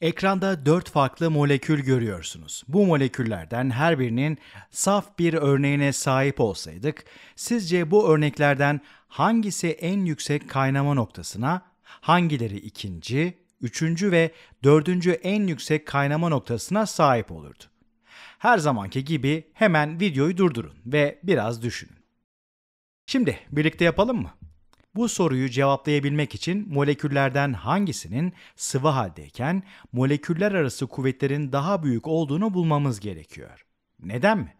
Ekranda 4 farklı molekül görüyorsunuz. Bu moleküllerden her birinin saf bir örneğine sahip olsaydık, sizce bu örneklerden hangisi en yüksek kaynama noktasına, hangileri ikinci, üçüncü ve dördüncü en yüksek kaynama noktasına sahip olurdu? Her zamanki gibi hemen videoyu durdurun ve biraz düşünün. Şimdi birlikte yapalım mı? Bu soruyu cevaplayabilmek için moleküllerden hangisinin sıvı haldeyken moleküller arası kuvvetlerin daha büyük olduğunu bulmamız gerekiyor. Neden mi?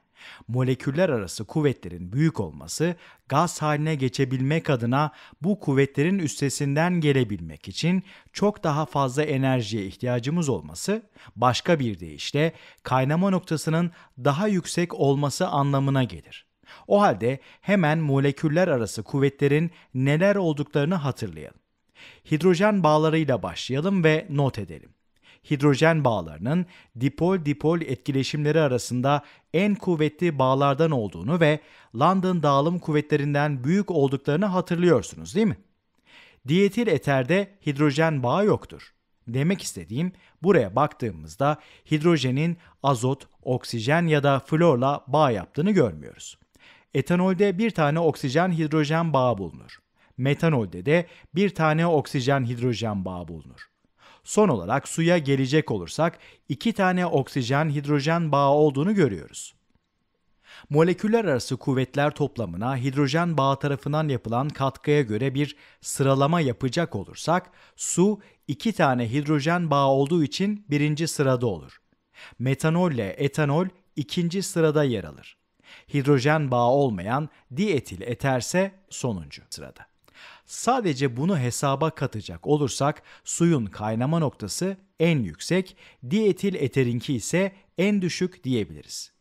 Moleküller arası kuvvetlerin büyük olması gaz haline geçebilmek adına bu kuvvetlerin üstesinden gelebilmek için çok daha fazla enerjiye ihtiyacımız olması, başka bir deyişle kaynama noktasının daha yüksek olması anlamına gelir. O halde hemen moleküller arası kuvvetlerin neler olduklarını hatırlayalım. Hidrojen bağlarıyla başlayalım ve not edelim. Hidrojen bağlarının dipol-dipol etkileşimleri arasında en kuvvetli bağlardan olduğunu ve London dağılım kuvvetlerinden büyük olduklarını hatırlıyorsunuz değil mi? Diyetil eterde hidrojen bağı yoktur. Demek istediğim buraya baktığımızda hidrojenin azot, oksijen ya da florla bağ yaptığını görmüyoruz. Etanolde bir tane oksijen hidrojen bağı bulunur. Metanolde de bir tane oksijen hidrojen bağı bulunur. Son olarak suya gelecek olursak iki tane oksijen hidrojen bağı olduğunu görüyoruz. Moleküller arası kuvvetler toplamına hidrojen bağı tarafından yapılan katkıya göre bir sıralama yapacak olursak, su iki tane hidrojen bağı olduğu için birinci sırada olur. Metanol ile etanol ikinci sırada yer alır. Hidrojen bağı olmayan dietil eterse sonuncu sırada. Sadece bunu hesaba katacak olursak suyun kaynama noktası en yüksek, dietil eterinki ise en düşük diyebiliriz.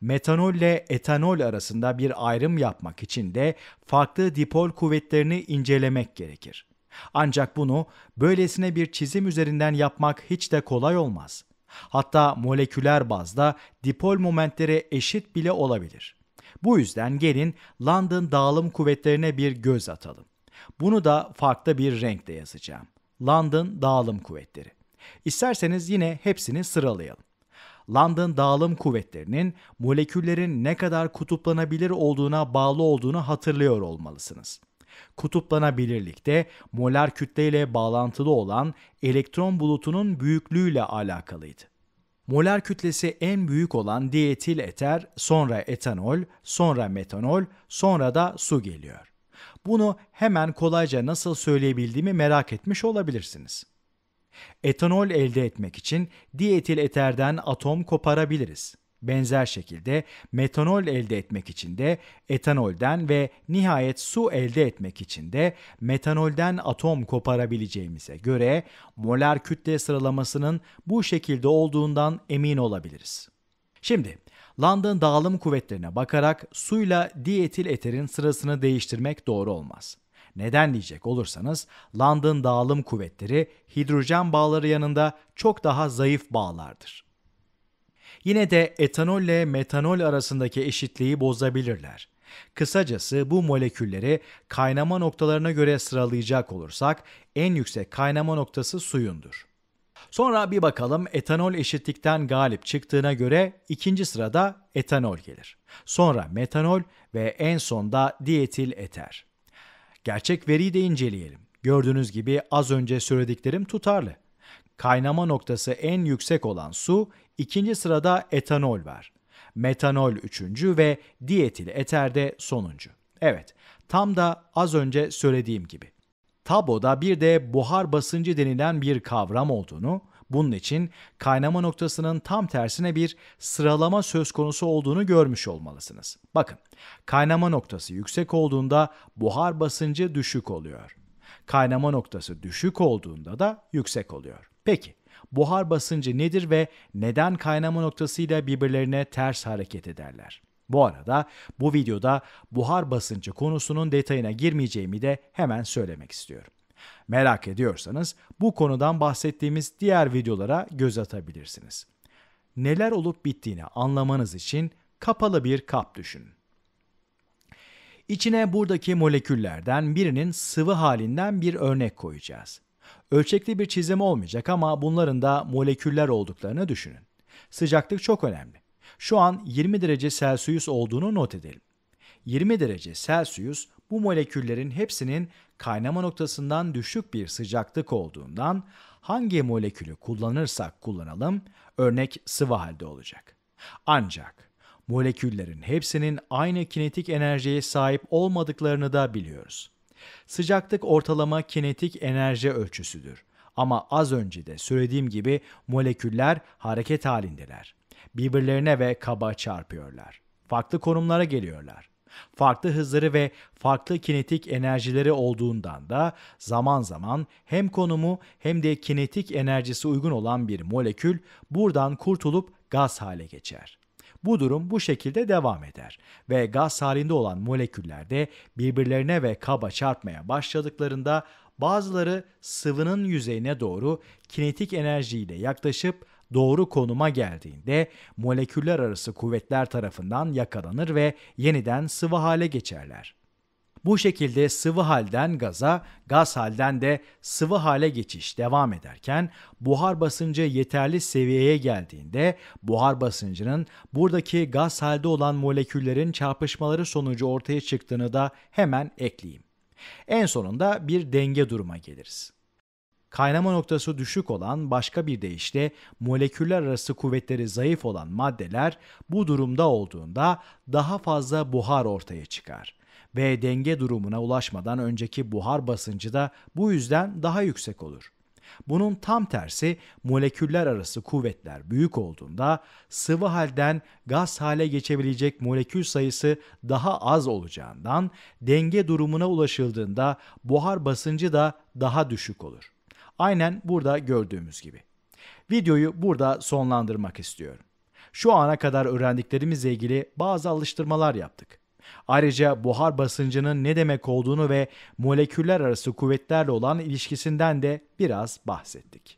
Metanol ile etanol arasında bir ayrım yapmak için de farklı dipol kuvvetlerini incelemek gerekir. Ancak bunu böylesine bir çizim üzerinden yapmak hiç de kolay olmaz. Hatta moleküler bazda dipol momentleri eşit bile olabilir. Bu yüzden gelin London dağılım kuvvetlerine bir göz atalım. Bunu da farklı bir renkle yazacağım. London dağılım kuvvetleri. İsterseniz yine hepsini sıralayalım. London dağılım kuvvetlerinin moleküllerin ne kadar kutuplanabilir olduğuna bağlı olduğunu hatırlıyor olmalısınız kutuplanabilirlikte molar kütleyle bağlantılı olan elektron bulutunun büyüklüğüyle alakalıydı. Molar kütlesi en büyük olan dietil eter, sonra etanol, sonra metanol, sonra da su geliyor. Bunu hemen kolayca nasıl söyleyebildiğimi merak etmiş olabilirsiniz. Etanol elde etmek için dietil eterden atom koparabiliriz. Benzer şekilde metanol elde etmek için de etanolden ve nihayet su elde etmek için de metanolden atom koparabileceğimize göre molar kütle sıralamasının bu şekilde olduğundan emin olabiliriz. Şimdi London dağılım kuvvetlerine bakarak suyla dietil eterin sırasını değiştirmek doğru olmaz. Neden diyecek olursanız London dağılım kuvvetleri hidrojen bağları yanında çok daha zayıf bağlardır. Yine de etanolle metanol arasındaki eşitliği bozabilirler. Kısacası bu molekülleri kaynama noktalarına göre sıralayacak olursak en yüksek kaynama noktası suyundur. Sonra bir bakalım etanol eşitlikten galip çıktığına göre ikinci sırada etanol gelir. Sonra metanol ve en sonda dietil eter. Gerçek veriyi de inceleyelim. Gördüğünüz gibi az önce söylediklerim tutarlı kaynama noktası en yüksek olan su, ikinci sırada etanol var. Metanol üçüncü ve dietil eter de sonuncu. Evet, tam da az önce söylediğim gibi. Taboda bir de buhar basıncı denilen bir kavram olduğunu, bunun için kaynama noktasının tam tersine bir sıralama söz konusu olduğunu görmüş olmalısınız. Bakın, kaynama noktası yüksek olduğunda buhar basıncı düşük oluyor. Kaynama noktası düşük olduğunda da yüksek oluyor. Peki buhar basıncı nedir ve neden kaynama noktasıyla birbirlerine ters hareket ederler? Bu arada bu videoda buhar basıncı konusunun detayına girmeyeceğimi de hemen söylemek istiyorum. Merak ediyorsanız bu konudan bahsettiğimiz diğer videolara göz atabilirsiniz. Neler olup bittiğini anlamanız için kapalı bir kap düşünün. İçine buradaki moleküllerden birinin sıvı halinden bir örnek koyacağız. Ölçekli bir çizim olmayacak ama bunların da moleküller olduklarını düşünün. Sıcaklık çok önemli. Şu an 20 derece Celsius olduğunu not edelim. 20 derece Celsius bu moleküllerin hepsinin kaynama noktasından düşük bir sıcaklık olduğundan hangi molekülü kullanırsak kullanalım örnek sıvı halde olacak. Ancak moleküllerin hepsinin aynı kinetik enerjiye sahip olmadıklarını da biliyoruz. Sıcaklık ortalama kinetik enerji ölçüsüdür. Ama az önce de söylediğim gibi moleküller hareket halindeler. Birbirlerine ve kaba çarpıyorlar. Farklı konumlara geliyorlar. Farklı hızları ve farklı kinetik enerjileri olduğundan da zaman zaman hem konumu hem de kinetik enerjisi uygun olan bir molekül buradan kurtulup gaz hale geçer. Bu durum bu şekilde devam eder ve gaz halinde olan moleküller de birbirlerine ve kaba çarpmaya başladıklarında bazıları sıvının yüzeyine doğru kinetik enerjiyle yaklaşıp doğru konuma geldiğinde moleküller arası kuvvetler tarafından yakalanır ve yeniden sıvı hale geçerler. Bu şekilde sıvı halden gaza, gaz halden de sıvı hale geçiş devam ederken buhar basıncı yeterli seviyeye geldiğinde buhar basıncının buradaki gaz halde olan moleküllerin çarpışmaları sonucu ortaya çıktığını da hemen ekleyeyim. En sonunda bir denge duruma geliriz. Kaynama noktası düşük olan başka bir deyişle moleküller arası kuvvetleri zayıf olan maddeler bu durumda olduğunda daha fazla buhar ortaya çıkar ve denge durumuna ulaşmadan önceki buhar basıncı da bu yüzden daha yüksek olur. Bunun tam tersi moleküller arası kuvvetler büyük olduğunda sıvı halden gaz hale geçebilecek molekül sayısı daha az olacağından denge durumuna ulaşıldığında buhar basıncı da daha düşük olur. Aynen burada gördüğümüz gibi. Videoyu burada sonlandırmak istiyorum. Şu ana kadar öğrendiklerimizle ilgili bazı alıştırmalar yaptık. Ayrıca buhar basıncının ne demek olduğunu ve moleküller arası kuvvetlerle olan ilişkisinden de biraz bahsettik.